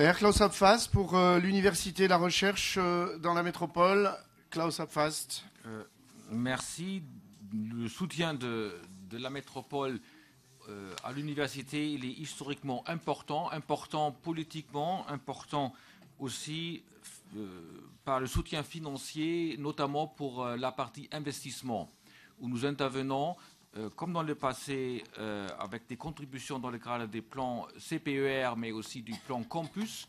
clair. Klaus Abfast pour euh, l'Université de la Recherche euh, dans la métropole. Klaus Abfast. Euh, merci. Le soutien de, de la métropole à l'université, il est historiquement important, important politiquement, important aussi par le soutien financier, notamment pour la partie investissement, où nous intervenons euh, comme dans le passé, euh, avec des contributions dans le cadre des plans CPER, mais aussi du plan Campus,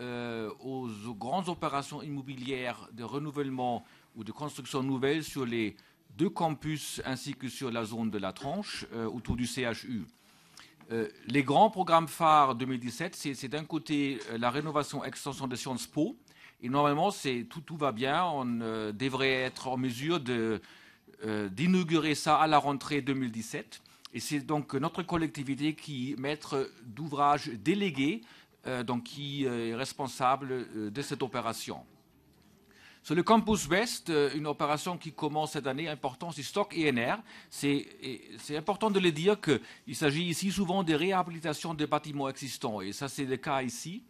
euh, aux, grandes opérations immobilières de renouvellement ou de construction nouvelle sur les deux campus ainsi que sur la zone de la tranche autour du CHU. les grands programmes phares 2017, c'est d'un côté la rénovation extension des Sciences Po, et normalement, tout, tout va bien, on devrait être en mesure de euh, d'inaugurer ça à la rentrée 2017. Et c'est donc notre collectivité qui est maître d'ouvrage délégué, euh, donc qui euh, est responsable de cette opération. Sur le campus Ouest, une opération qui commence cette année, importante, c'est stock INR. C'est important de le dire qu'il s'agit ici souvent de réhabilitation des bâtiments existants. Et ça, c'est le cas ici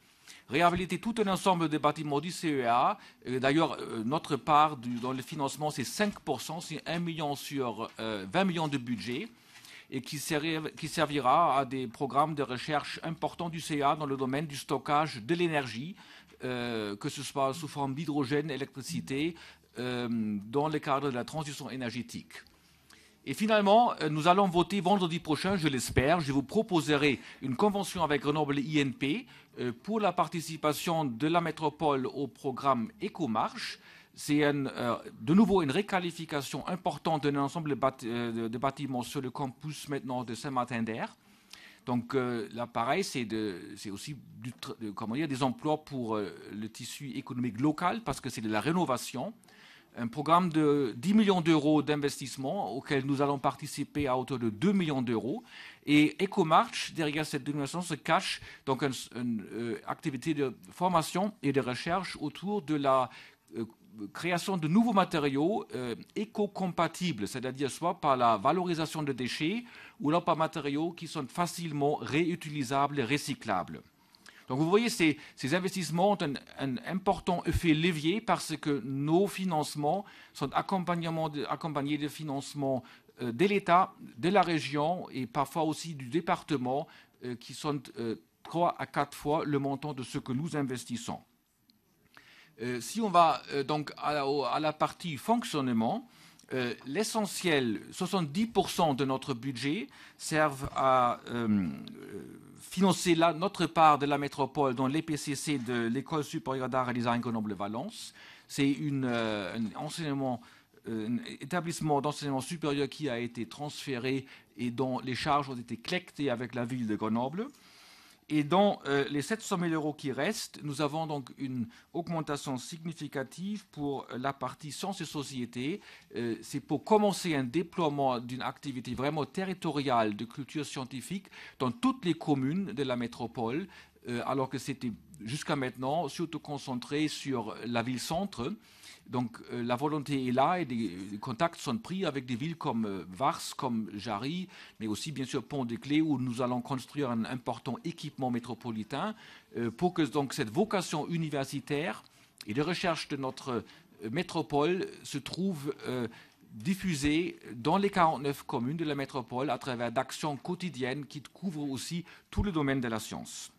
réhabiliter tout un ensemble des bâtiments du CEA. Euh, d'ailleurs, euh, notre part dans le financement, c'est 5%, c'est 1 million sur 20 euh, millions de budget et qui, servira à des programmes de recherche importants du CEA dans le domaine du stockage de l'énergie, que ce soit sous forme d'hydrogène, électricité, dans le cadre de la transition énergétique. Et finalement, euh, nous allons voter vendredi prochain, je l'espère. Je vous proposerai une convention avec Grenoble INP euh, pour la participation de la métropole au programme EcoMarche. C'est euh, de nouveau une réqualification importante d'un ensemble de, l'ensemble bâtiments sur le campus maintenant de Saint-Martin-d'Air. Donc là, pareil, c'est aussi des emplois pour le tissu économique local parce que c'est de la rénovation un programme de 10 millions d'euros d'investissement auquel nous allons participer à hauteur de 2 millions d'euros. Et EcoMarch, derrière cette dénomination, se cache donc une, euh, activité de formation et de recherche autour de la euh, création de nouveaux matériaux euh, éco-compatibles, c'est-à-dire soit par la valorisation de déchets ou alors par matériaux qui sont facilement réutilisables et recyclables. Donc vous voyez, ces, investissements ont un, important effet levier parce que nos financements sont accompagnés de financements euh, de l'État, de la région et parfois aussi du département euh, qui sont euh, trois à quatre fois le montant de ce que nous investissons. si on va donc à la, partie fonctionnement, l'essentiel, 70% de notre budget, servent à financer notre part de la métropole dans l'EPCC de l'École supérieure d'art et design Grenoble-Valence. C'est euh, euh, un établissement d'enseignement supérieur qui a été transféré et dont les charges ont été collectées avec la ville de Grenoble. Et dans euh, les 700 000 euros qui restent, nous avons donc une augmentation significative pour euh, la partie sciences et sociétés. Euh, c'est pour commencer un déploiement d'une activité vraiment territoriale de culture scientifique dans toutes les communes de la métropole euh, alors que c'était jusqu'à maintenant surtout concentré sur la ville-centre. Donc euh, la volonté est là et des, contacts sont pris avec des villes comme euh, Vars, comme Jarry, mais aussi bien sûr Pont-des-Clés où nous allons construire un important équipement métropolitain pour que donc cette vocation universitaire et de recherche de notre métropole se trouve diffusée dans les 49 communes de la métropole à travers d'actions quotidiennes qui couvrent aussi tout le domaine de la science.